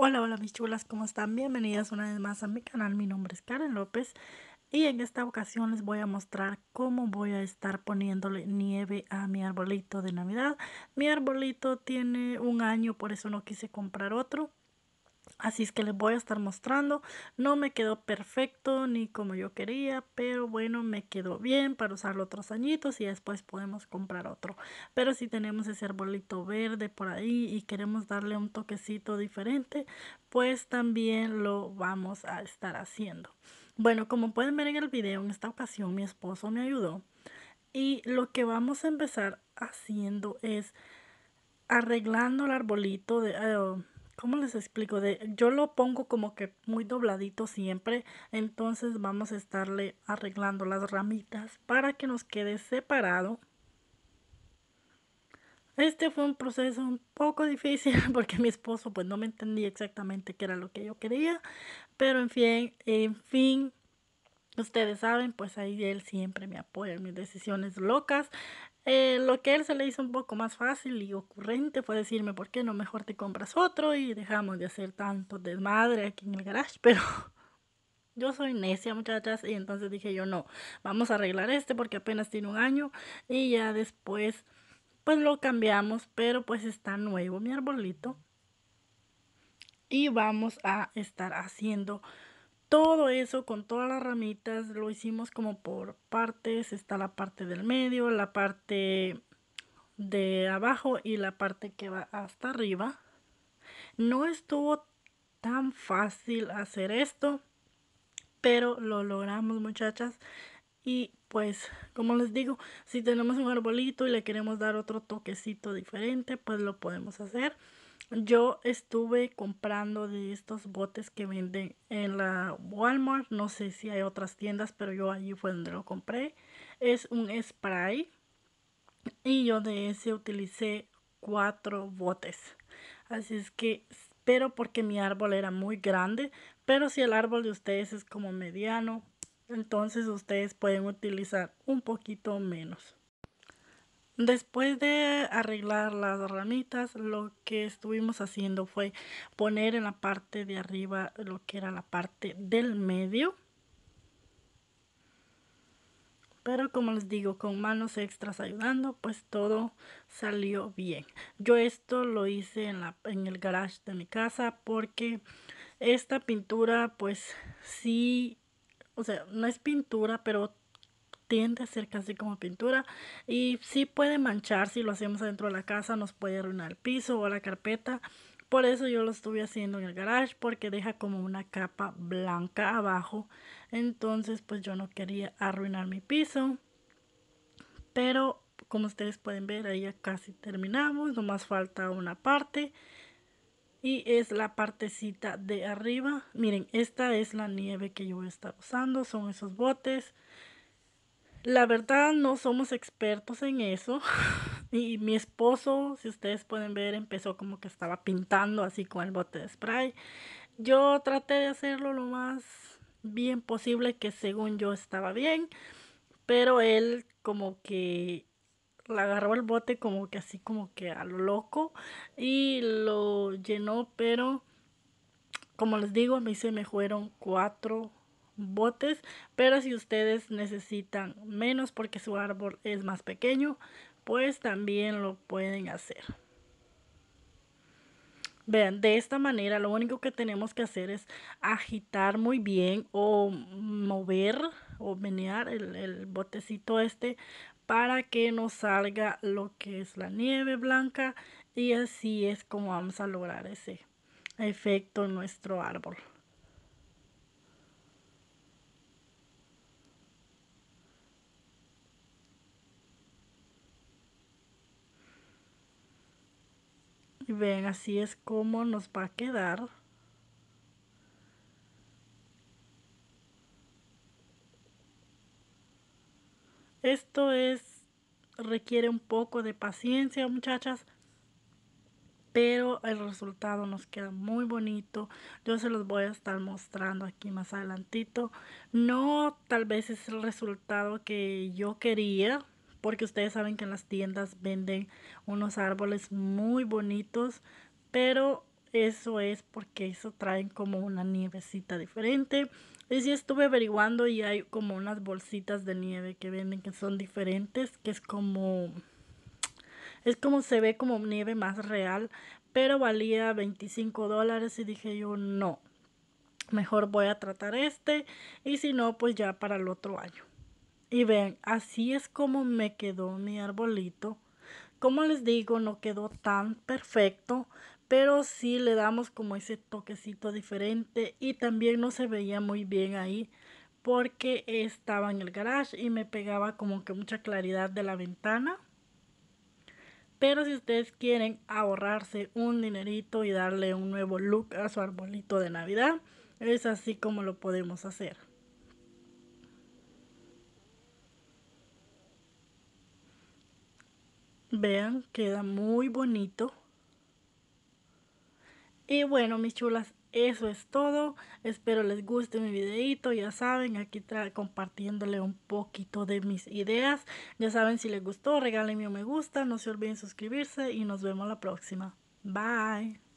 Hola, hola mis chulas, ¿cómo están? Bienvenidas una vez más a mi canal, mi nombre es Karen López y en esta ocasión les voy a mostrar cómo voy a estar poniéndole nieve a mi arbolito de navidad. Mi arbolito tiene un año, por eso no quise comprar otro Así es que les voy a estar mostrando. No me quedó perfecto ni como yo quería, pero bueno, me quedó bien para usarlo otros añitos y después podemos comprar otro. Pero si tenemos ese arbolito verde por ahí y queremos darle un toquecito diferente, pues también lo vamos a estar haciendo. Bueno, como pueden ver en el video, en esta ocasión mi esposo me ayudó. Y lo que vamos a empezar haciendo es arreglando el arbolito de... Eh, ¿Cómo les explico? De, yo lo pongo como que muy dobladito siempre, entonces vamos a estarle arreglando las ramitas para que nos quede separado. Este fue un proceso un poco difícil porque mi esposo pues no me entendía exactamente qué era lo que yo quería, pero en fin, en fin, ustedes saben, pues ahí él siempre me apoya en mis decisiones locas. Eh, lo que él se le hizo un poco más fácil y ocurrente fue decirme, ¿por qué no mejor te compras otro? Y dejamos de hacer tanto desmadre aquí en el garage, pero yo soy necia, muchachas, y entonces dije yo, no, vamos a arreglar este porque apenas tiene un año y ya después, pues lo cambiamos, pero pues está nuevo mi arbolito. Y vamos a estar haciendo todo eso con todas las ramitas lo hicimos como por partes. Está la parte del medio, la parte de abajo y la parte que va hasta arriba. No estuvo tan fácil hacer esto, pero lo logramos muchachas. Y pues, como les digo, si tenemos un arbolito y le queremos dar otro toquecito diferente, pues lo podemos hacer. Yo estuve comprando de estos botes que venden en la Walmart. No sé si hay otras tiendas, pero yo allí fue donde lo compré. Es un spray. Y yo de ese utilicé cuatro botes. Así es que espero porque mi árbol era muy grande. Pero si el árbol de ustedes es como mediano, entonces ustedes pueden utilizar un poquito menos. Después de arreglar las ramitas, lo que estuvimos haciendo fue poner en la parte de arriba lo que era la parte del medio. Pero como les digo, con manos extras ayudando, pues todo salió bien. Yo esto lo hice en, la, en el garage de mi casa porque esta pintura pues sí, o sea, no es pintura, pero tiende a ser casi como pintura y sí puede manchar si lo hacemos adentro de la casa, nos puede arruinar el piso o la carpeta. Por eso yo lo estuve haciendo en el garage porque deja como una capa blanca abajo. Entonces pues yo no quería arruinar mi piso. Pero como ustedes pueden ver ahí ya casi terminamos. Nomás falta una parte. Y es la partecita de arriba. Miren, esta es la nieve que yo voy a estar usando. Son esos botes. La verdad no somos expertos en eso. Y mi esposo, si ustedes pueden ver, empezó como que estaba pintando así con el bote de spray. Yo traté de hacerlo lo más bien posible que según yo estaba bien, pero él como que le agarró el bote como que así como que a lo loco y lo llenó, pero como les digo, a mí se me fueron cuatro botes, pero si ustedes necesitan menos porque su árbol es más pequeño, pues también lo pueden hacer. Vean, de esta manera lo único que tenemos que hacer es agitar muy bien o mover o menear el, el botecito este para que nos salga lo que es la nieve blanca y así es como vamos a lograr ese efecto en nuestro árbol. Y ven, así es como nos va a quedar. Esto es, requiere un poco de paciencia muchachas, pero el resultado nos queda muy bonito. Yo se los voy a estar mostrando aquí más adelantito. No tal vez es el resultado que yo quería, porque ustedes saben que en las tiendas venden unos árboles muy bonitos, pero eso es porque eso traen como una nievecita diferente. Y si estuve averiguando y hay como unas bolsitas de nieve que venden que son diferentes, que es como es como se ve como nieve más real, pero valía 25 dólares y dije yo no, mejor voy a tratar este y si no pues ya para el otro año. Y vean, así es como me quedó mi arbolito. Como les digo, no quedó tan perfecto, pero sí le damos como ese toquecito diferente y también no se veía muy bien ahí porque estaba en el garage y me pegaba como que mucha claridad de la ventana. Pero si ustedes quieren ahorrarse un dinerito y darle un nuevo look a su arbolito de Navidad, es así como lo podemos hacer. Vean, queda muy bonito. Y bueno, mis chulas, eso es todo. Espero les guste mi videito. Ya saben, aquí compartiéndole un poquito de mis ideas. Ya saben, si les gustó, regálenme un me gusta. No se olviden suscribirse y nos vemos la próxima. Bye.